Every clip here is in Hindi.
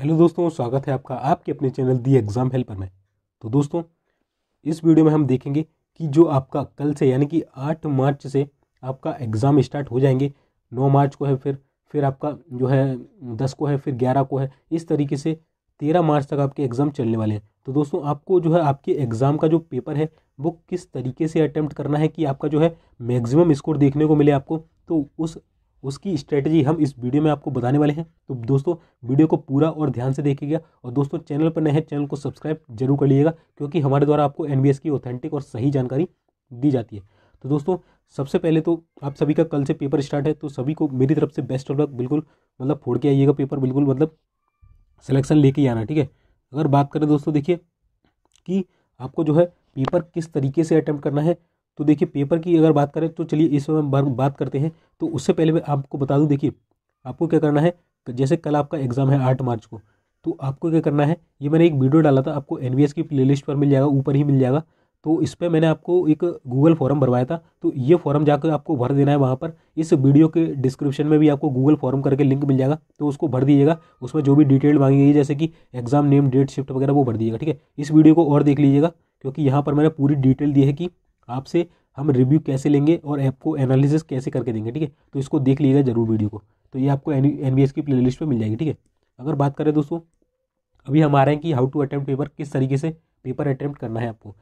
हेलो दोस्तों स्वागत है आपका आपके अपने चैनल दी एग्ज़ाम हेल्पर में तो दोस्तों इस वीडियो में हम देखेंगे कि जो आपका कल से यानी कि आठ मार्च से आपका एग्ज़ाम स्टार्ट हो जाएंगे नौ मार्च को है फिर फिर आपका जो है दस को है फिर ग्यारह को है इस तरीके से तेरह मार्च तक आपके एग्ज़ाम चलने वाले हैं तो दोस्तों आपको जो है आपके एग्ज़ाम का जो पेपर है वो किस तरीके से अटैम्प्ट करना है कि आपका जो है मैक्सिमम स्कोर देखने को मिले आपको तो उस उसकी स्ट्रेटजी हम इस वीडियो में आपको बताने वाले हैं तो दोस्तों वीडियो को पूरा और ध्यान से देखिएगा और दोस्तों चैनल पर नए हैं चैनल को सब्सक्राइब जरूर कर लीजिएगा क्योंकि हमारे द्वारा आपको एन की ऑथेंटिक और सही जानकारी दी जाती है तो दोस्तों सबसे पहले तो आप सभी का कल से पेपर स्टार्ट है तो सभी को मेरी तरफ से बेस्ट ऑफ लक बिल्कुल मतलब फोड़ के आइएगा पेपर बिल्कुल मतलब सिलेक्शन लेके आना ठीक है अगर बात करें दोस्तों देखिए कि आपको जो है पेपर किस तरीके से अटैम्प्ट करना है तो देखिए पेपर की अगर बात करें तो चलिए इस समय हम बात करते हैं तो उससे पहले मैं आपको बता दूं देखिए आपको क्या करना है जैसे कल आपका एग्ज़ाम है आठ मार्च को तो आपको क्या करना है ये मैंने एक वीडियो डाला था आपको एन की प्लेलिस्ट पर मिल जाएगा ऊपर ही मिल जाएगा तो इस पर मैंने आपको एक गूगल फॉर्म भरवाया था तो ये फॉर्म जाकर आपको भर देना है वहाँ पर इस वीडियो के डिस्क्रिप्शन में भी आपको गूगल फॉर्म करके लिंक मिल जाएगा तो उसको भर दीजिएगा उसमें जो भी डिटेल मांगी गई जैसे कि एग्ज़ाम नेम डेट शिफ्ट वगैरह वो भर दीजिएगा ठीक है इस वीडियो को और देख लीजिएगा क्योंकि यहाँ पर मैंने पूरी डिटेल दी है कि आपसे हम रिव्यू कैसे लेंगे और ऐप को एनालिसिस कैसे करके देंगे ठीक है तो इसको देख लीजिएगा जरूर वीडियो को तो ये आपको एन की प्ले लिस्ट पर मिल जाएगी ठीक है अगर बात करें दोस्तों अभी हम आ रहे हैं कि हाउ टू अटैम्प्ट पेपर किस तरीके से पेपर अटैम्प्ट करना है आपको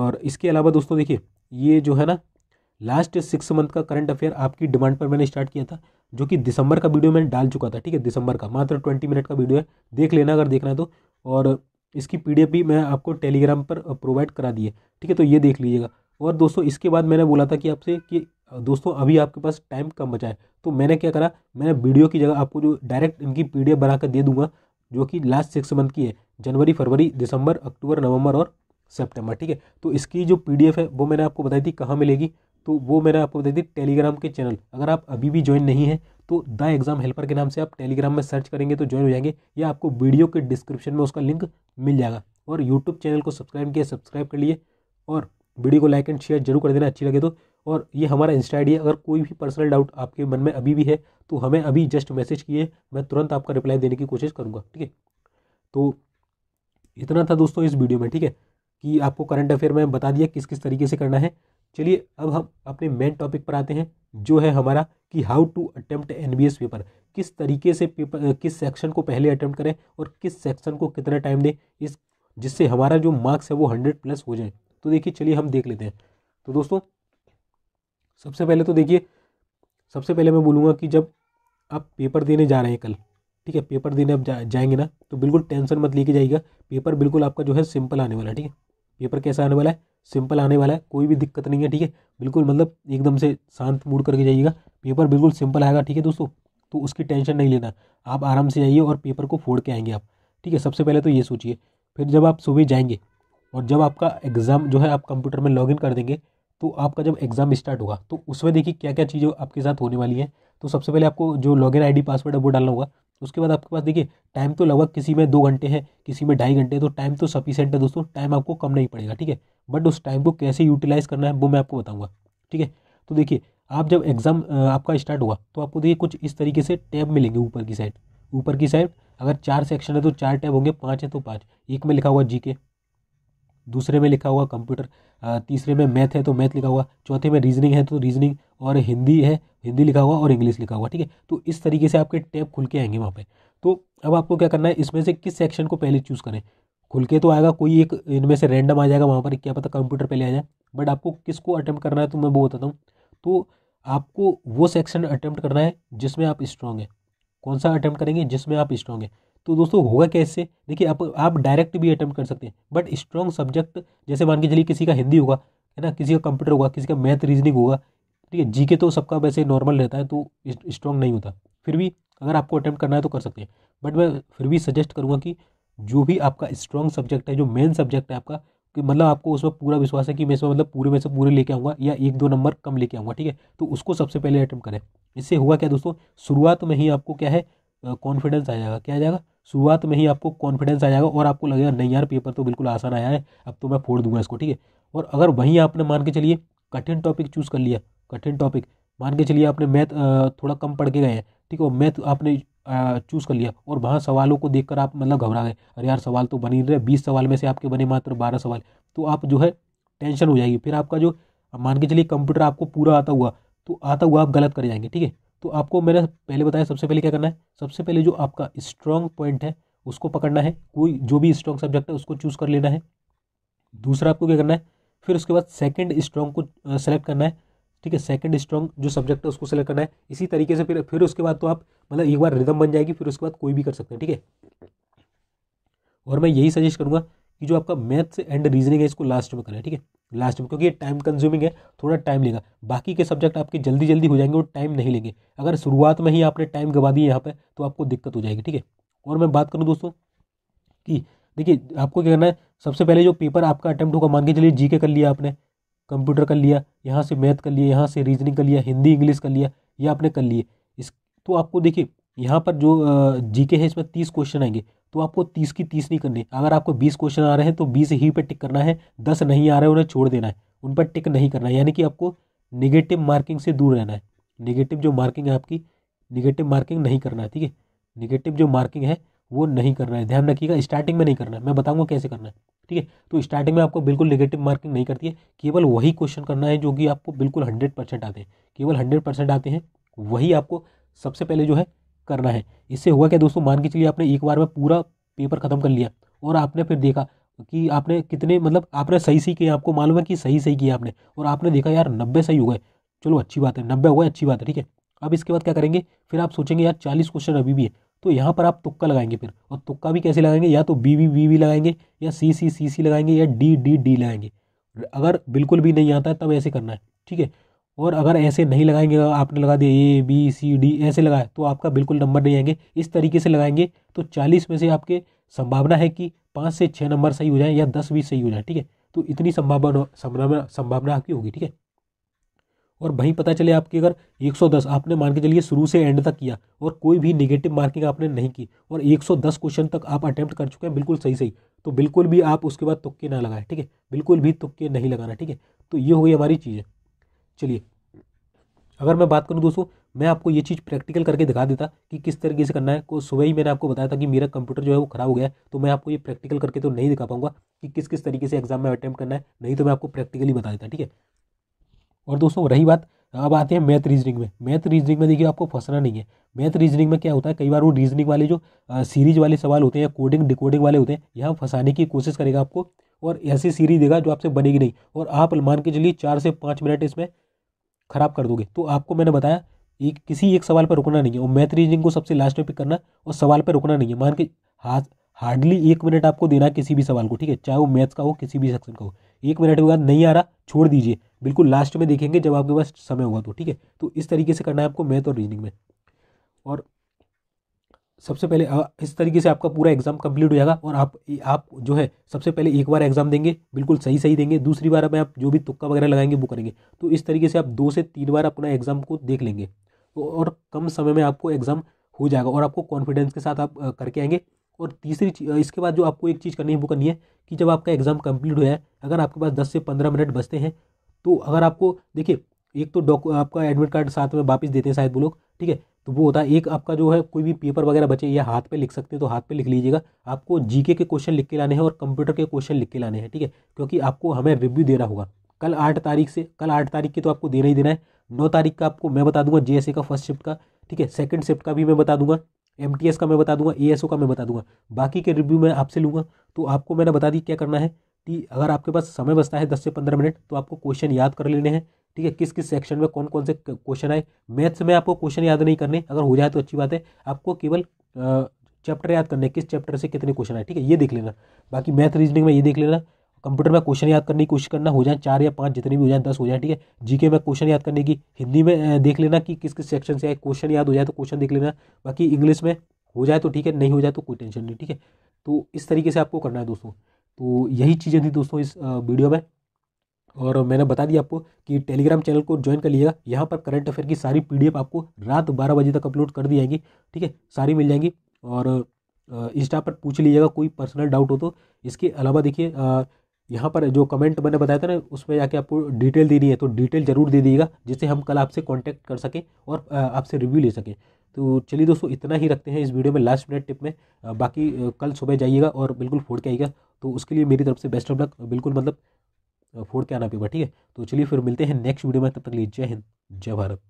और इसके अलावा दोस्तों देखिए ये जो है ना लास्ट सिक्स मंथ का करंट अफेयर आपकी डिमांड पर मैंने स्टार्ट किया था जो कि दिसंबर का वीडियो मैंने डाल चुका था ठीक है दिसंबर का मात्र ट्वेंटी मिनट का वीडियो है देख लेना अगर देखना है तो और इसकी पीडीएफ भी मैं आपको टेलीग्राम पर प्रोवाइड करा दी है ठीक है तो ये देख लीजिएगा और दोस्तों इसके बाद मैंने बोला था कि आपसे कि दोस्तों अभी आपके पास टाइम कम बचा है तो मैंने क्या करा मैंने वीडियो की जगह आपको जो डायरेक्ट इनकी पी बनाकर दे दूंगा जो कि लास्ट सिक्स मंथ की है जनवरी फरवरी दिसंबर अक्टूबर नवंबर और सेप्टेम्बर ठीक है तो इसकी जो पी है वो मैंने आपको बताई थी कहाँ मिलेगी तो वो मैंने आपको बताई थी टेलीग्राम के चैनल अगर आप अभी भी ज्वाइन नहीं है तो द एग्ज़ाम हेल्पर के नाम से आप टेलीग्राम में सर्च करेंगे तो ज्वाइन हो जाएंगे या आपको वीडियो के डिस्क्रिप्शन में उसका लिंक मिल जाएगा और यूट्यूब चैनल को सब्सक्राइब किया सब्सक्राइब कर लिए और वीडियो को लाइक एंड शेयर जरूर कर देना अच्छी लगे तो और ये हमारा इंस्टा आई है अगर कोई भी पर्सनल डाउट आपके मन में अभी भी है तो हमें अभी जस्ट मैसेज किए मैं तुरंत आपका रिप्लाई देने की कोशिश करूँगा ठीक है तो इतना था दोस्तों इस वीडियो में ठीक है कि आपको करंट अफेयर में बता दिया किस किस तरीके से करना है चलिए अब हम अपने मेन टॉपिक पर आते हैं जो है हमारा कि how to attempt an paper किस तरीके से पेपर किस सेक्शन को पहले अटेम्प्ट करें और किस सेक्शन को कितना टाइम दें इस जिससे हमारा जो मार्क्स है वो हंड्रेड प्लस हो जाए तो देखिए चलिए हम देख लेते हैं तो दोस्तों सबसे पहले तो देखिए सबसे पहले मैं बोलूँगा कि जब आप पेपर देने जा रहे हैं कल ठीक है पेपर देने आप जा, जाएंगे ना तो बिल्कुल टेंशन मत लेके जाइएगा पेपर बिल्कुल आपका जो है सिंपल आने वाला है ठीक है पेपर कैसा आने वाला है सिंपल आने वाला है कोई भी दिक्कत नहीं है ठीक है बिल्कुल मतलब एकदम से शांत मूड करके जाइएगा पेपर बिल्कुल सिंपल आएगा ठीक है दोस्तों तो उसकी टेंशन नहीं लेना आप आराम से जाइए और पेपर को फोड़ के आएंगे आप ठीक है सबसे पहले तो ये सोचिए फिर जब आप सुबह जाएंगे और जब आपका एग्ज़ाम जो है आप कंप्यूटर में लॉगिन कर देंगे तो आपका जब एग्ज़ाम स्टार्ट होगा तो उसमें देखिए क्या क्या चीज़ें आपके साथ होने वाली है तो सबसे पहले आपको जो लॉगिन आईडी पासवर्ड है वो डालना होगा उसके बाद आपके पास देखिए टाइम तो लगभग किसी में दो घंटे हैं किसी में ढाई घंटे तो टाइम तो सफिशेंट है दोस्तों टाइम आपको कम नहीं पड़ेगा ठीक है बट उस टाइम को कैसे यूटिलाइज़ करना है वो मैं आपको बताऊँगा ठीक है तो देखिए आप जब एग्ज़ाम आपका स्टार्ट हुआ तो आपको देखिए कुछ इस तरीके से टैब मिलेंगे ऊपर की साइड ऊपर की साइड अगर चार सेक्शन है तो चार टैब होंगे पाँच है तो पाँच एक में लिखा हुआ जी के दूसरे में लिखा हुआ कंप्यूटर तीसरे में मैथ है तो मैथ लिखा हुआ चौथे में रीजनिंग है तो रीजनिंग और हिंदी है हिंदी लिखा हुआ और इंग्लिश लिखा हुआ ठीक है तो इस तरीके से आपके टैब खुल के आएंगे वहाँ पर तो अब आपको क्या करना है इसमें से किस सेक्शन को पहले चूज़ करें खुल के तो आएगा कोई एक इनमें से रैंडम आ जाएगा वहाँ पर क्या पता कंप्यूटर पहले आ जाए बट आपको किसको अटैम्प्ट करना है तो मैं वो बताता हूँ तो आपको वो सेक्शन अटैम्प्ट करना है जिसमें आप स्ट्रांग हैं कौन सा अटैम्प्ट करेंगे जिसमें आप स्ट्रांग हैं तो दोस्तों होगा कैसे देखिए आप आप डायरेक्ट भी अटैम्प्ट कर सकते हैं बट स्ट्रॉन्ग सब्जेक्ट जैसे मान के चलिए किसी का हिंदी होगा है ना किसी का कंप्यूटर होगा किसी का मैथ रीजनिंग होगा ठीक है जी के तो सबका वैसे नॉर्मल रहता है तो स्ट्रॉन्ग नहीं होता फिर भी अगर आपको अटैम्प्ट करना है तो कर सकते हैं बट मैं फिर भी सजेस्ट करूँगा कि जो भी आपका स्ट्रॉन्ग सब्जेक्ट है जो मेन सब्जेक्ट है आपका कि मतलब आपको उसमें पूरा विश्वास है कि मैं इसमें मतलब पूरे में से पूरे लेके आऊँगा या एक दो नंबर कम लेके आऊँगा ठीक है तो उसको सबसे पहले अटैम्प्ट करें इससे हुआ क्या दोस्तों शुरुआत में ही आपको क्या है कॉन्फिडेंस आ जाएगा क्या आ जाएगा शुरुआत में ही आपको कॉन्फिडेंस आ जाएगा और आपको लगेगा नहीं यार पेपर तो बिल्कुल आसान आया है अब तो मैं फोड़ दूंगा इसको ठीक है और अगर वहीं आपने मान के चलिए कठिन टॉपिक चूज़ कर लिया कठिन टॉपिक मान के चलिए आपने मैथ थोड़ा कम पढ़ के गए हैं ठीक है और मैथ आपने चूज़ कर लिया और वहाँ सवालों को देखकर आप मतलब घबरा गए अरे यार सवाल तो बनी ही रहे बीस सवाल में से आपके बने मात्र बारह सवाल तो आप जो है टेंशन हो जाएगी फिर आपका जो मान के चलिए कंप्यूटर आपको पूरा आता हुआ तो आता हुआ आप गलत कर जाएंगे ठीक है तो आपको मैंने पहले बताया सबसे पहले क्या करना है सबसे पहले जो आपका स्ट्रॉन्ग पॉइंट है उसको पकड़ना है कोई जो भी स्ट्रॉन्ग सब्जेक्ट है उसको चूज़ कर लेना है दूसरा आपको क्या करना है फिर उसके बाद सेकेंड स्ट्रॉन्ग को सेलेक्ट करना है ठीक है सेकेंड स्ट्रॉन्ग जो सब्जेक्ट है उसको सेलेक्ट करना है इसी तरीके से फिर फिर उसके बाद तो आप मतलब एक बार रिदम बन जाएगी फिर उसके बाद कोई भी कर सकते हैं ठीक है और मैं यही सजेस्ट करूंगा कि जो आपका मैथ्स एंड रीजनिंग है इसको लास्ट में करें ठीक है लास्ट में क्योंकि ये टाइम कंज्यूमिंग है थोड़ा टाइम लेगा बाकी के सब्जेक्ट आपके जल्दी जल्दी हो जाएंगे और टाइम नहीं लेंगे अगर शुरुआत में ही आपने टाइम गवा दी यहाँ पर तो आपको दिक्कत हो जाएगी ठीक है और मैं बात करूँ दोस्तों कि देखिए आपको क्या करना है सबसे पहले जो पेपर आपका अटैम्प्ट होगा मान के चलिए जी कर लिया आपने कंप्यूटर कर लिया यहाँ से मैथ कर लिया यहाँ से रीजनिंग कर लिया हिंदी इंग्लिश कर लिया ये आपने कर लिए इस तो आपको देखिए यहाँ पर जो जी के है इसमें तीस क्वेश्चन आएंगे तो आपको तीस की तीस नहीं करनी अगर आपको बीस क्वेश्चन आ रहे हैं तो बीस ही पर टिक करना है दस नहीं आ रहे हैं उन्हें छोड़ देना है उन पर टिक नहीं करना है यानी कि आपको निगेटिव मार्किंग से दूर रहना है निगेटिव जो मार्किंग है आपकी निगेटिव मार्किंग नहीं करना है ठीक है निगेटिव जो मार्किंग है वो नहीं करना है ध्यान रखिएगा स्टार्टिंग में नहीं करना है मैं बताऊंगा कैसे करना है ठीक है तो स्टार्टिंग में आपको बिल्कुल नेगेटिव मार्किंग नहीं करती है केवल वही क्वेश्चन करना है जो कि आपको बिल्कुल हंड्रेड परसेंट आते हैं केवल हंड्रेड परसेंट आते हैं वही आपको सबसे पहले जो है करना है इससे हुआ क्या दोस्तों मान के चलिए आपने एक बार में पूरा पेपर ख़त्म कर लिया और आपने फिर देखा कि आपने कितने मतलब आपने सही सही किया आपको मालूम है कि सही सही किया आपने और आपने देखा यार नब्बे सही हो गए चलो अच्छी बात है नब्बे हो गए अच्छी बात है ठीक है अब इसके बाद क्या करेंगे फिर आप सोचेंगे यार चालीस क्वेश्चन अभी भी है तो यहाँ पर आप तुक्का लगाएंगे फिर और तुक्का भी कैसे लगाएंगे या तो बी वी वी वी लगाएंगे या सी सी सी सी लगाएंगे या डी डी डी लगाएंगे अगर बिल्कुल भी नहीं आता है तब ऐसे करना है ठीक है और अगर ऐसे नहीं लगाएंगे आपने लगा दिया ए बी सी डी ऐसे लगाए तो आपका बिल्कुल नंबर नहीं आएंगे इस तरीके से लगाएंगे तो चालीस में से आपके संभावना है कि पाँच से छः नंबर सही हो जाए या दस बीस सही हो जाए ठीक है तो इतनी संभावना संभावना संभावना आपकी होगी ठीक है और वहीं पता चले आपकी अगर 110 आपने मान के चलिए शुरू से एंड तक किया और कोई भी निगेटिव मार्किंग आपने नहीं की और 110 क्वेश्चन तक आप अटैम्प्ट कर चुके हैं बिल्कुल सही सही तो बिल्कुल भी आप उसके बाद तुक्के ना लगाएं ठीक है बिल्कुल भी तुक्के नहीं लगाना ठीक है तो ये हो गई हमारी चीज़ें चलिए अगर मैं बात करूँ दोस्तों मैं आपको ये चीज़ प्रैक्टिकल करके दिखा देता कि किस तरीके से करना है को सुबह ही मैंने आपको बताया था कि मेरा कंप्यूटर जो है वो ख़राब हो गया है तो मैं आपको ये प्रैक्टिकल करके तो नहीं दिखा पाऊंगा कि किस किस तरीके से एग्जाम में अटैम्प्ट करना है नहीं तो मैं आपको प्रैक्टिकली बता देता ठीक है और दोस्तों रही बात अब आते हैं मैथ रीजनिंग में मैथ रीजनिंग में देखिए आपको फंसना नहीं है मैथ रीजनिंग में क्या होता है कई बार वो रीजनिंग वाले जो सीरीज वाले सवाल होते हैं या कोडिंग डिकोडिंग वाले होते हैं यहाँ फंसाने की कोशिश करेगा आपको और ऐसी सीरीज देगा जो आपसे बनेगी नहीं और आप मान के चलिए चार से पाँच मिनट इसमें ख़राब कर दोगे तो आपको मैंने बताया एक किसी एक सवाल पर रुकना नहीं है और मैथ रीजनिंग को सबसे लास्ट में पिक करना और सवाल पर रुकना नहीं है मान के हाथ हार्डली एक मिनट आपको देना किसी भी सवाल को ठीक है चाहे वो मैथ्स का हो किसी भी सेक्शन का हो एक मिनट के बाद नहीं आ रहा छोड़ दीजिए बिल्कुल लास्ट में देखेंगे जब आपके पास समय होगा तो ठीक है तो इस तरीके से करना है आपको मैथ और रीजनिंग में और सबसे पहले इस तरीके से आपका पूरा एग्जाम कंप्लीट हो जाएगा और आप आप जो है सबसे पहले एक बार एग्जाम देंगे बिल्कुल सही सही देंगे दूसरी बार में आप जो भी तुक्का वगैरह लगाएंगे वो करेंगे तो इस तरीके से आप दो से तीन बार अपना एग्जाम को देख लेंगे तो और कम समय में आपको एग्जाम हो जाएगा और आपको कॉन्फिडेंस के साथ आप करके आएंगे और तीसरी इसके बाद जो आपको एक चीज़ करनी है वो करनी है कि जब आपका एग्ज़ाम कंप्लीट हो जाए अगर आपके पास दस से पंद्रह मिनट बचते हैं तो अगर आपको देखिए एक तो डॉक आपका एडमिट कार्ड साथ में वापस देते हैं शायद वो लोग ठीक है तो वो होता है एक आपका जो है कोई भी पेपर वगैरह बचे या हाथ पे लिख सकते हैं तो हाथ पे लिख लीजिएगा आपको जीके के क्वेश्चन लिख के लाने हैं और कंप्यूटर के क्वेश्चन लिख के लाने हैं ठीक है क्योंकि आपको हमें रिव्यू देना होगा कल आठ तारीख से कल आठ तारीख की तो आपको देना ही देना है नौ तारीख का आपको मैं बता दूंगा जे का फर्स्ट शिफ्ट का ठीक है सेकेंड शिफ्ट का भी मैं बता दूंगा एम का मैं बता दूंगा ए का मैं बता दूंगा बाकी के रिव्यू मैं आपसे लूँगा तो आपको मैंने बता दी क्या करना है कि अगर आपके पास समय बचता है दस से पंद्रह मिनट तो आपको क्वेश्चन याद कर लेने हैं ठीक है किस किस सेक्शन में कौन कौन से क्वेश्चन आए मैथ्स में आपको क्वेश्चन याद नहीं करने अगर हो जाए तो अच्छी बात है आपको केवल चैप्टर याद करने किस चैप्टर से कितने क्वेश्चन आए ठीक है ये देख लेना बाकी मैथ रीजनिंग में ये देख लेना कंप्यूटर में क्वेश्चन याद करने की कोशिश करना हो जाए चार या पाँच जितने भी हो जाए दस हो जाए ठीक है जीके में क्वेश्चन याद करने की हिंदी में देख लेना कि किस किस सेक्शन से आए क्वेश्चन याद हो जाए तो क्वेश्चन देख लेना बाकी इंग्लिश में हो जाए तो ठीक है नहीं हो जाए तो कोई टेंशन नहीं ठीक है तो इस तरीके से आपको करना है दोस्तों तो यही चीज़ें थी दोस्तों इस वीडियो में और मैंने बता दिया आपको कि टेलीग्राम चैनल को ज्वाइन कर लीजिएगा यहाँ पर करंट अफेयर की सारी पी आपको रात बारह बजे तक अपलोड कर दी जाएंगी ठीक है सारी मिल जाएंगी और इंस्टा पर पूछ लीजिएगा कोई पर्सनल डाउट हो तो इसके अलावा देखिए यहाँ पर जो कमेंट मैंने बताया था ना उसमें जाके आपको डिटेल देनी है तो डिटेल ज़रूर दे दीजिएगा जिससे हम कल आपसे कांटेक्ट कर सकें और आपसे रिव्यू ले सकें तो चलिए दोस्तों इतना ही रखते हैं इस वीडियो में लास्ट मिनट टिप में बाकी कल सुबह जाइएगा और बिल्कुल फोड़ के आइएगा तो उसके लिए मेरी तरफ से बेस्ट ऑफ लक बिल्कुल मतलब के आना पेपर ठीक है तो चलिए फिर मिलते हैं नेक्स्ट वीडियो में तब तक लिए जय हिंद जय भारत